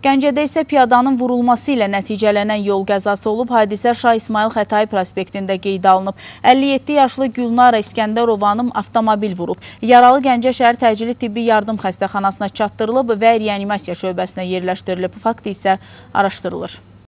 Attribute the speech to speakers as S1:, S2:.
S1: Gəncədə isə piyadanın vurulması ilə nəticələnən yol qəzası olub, hadisə Şah İsmail Xətai prospektində qeyd alınıb. 57 yaşlı Gülnar İskəndərovanın avtomobil vurub. Yaralı Gəncə şəhər təcili tibbi yardım xəstəxanasına çatdırılıb və reanimasya şöbəsinə yerləşdirilib. Fakt isə araşdırılır.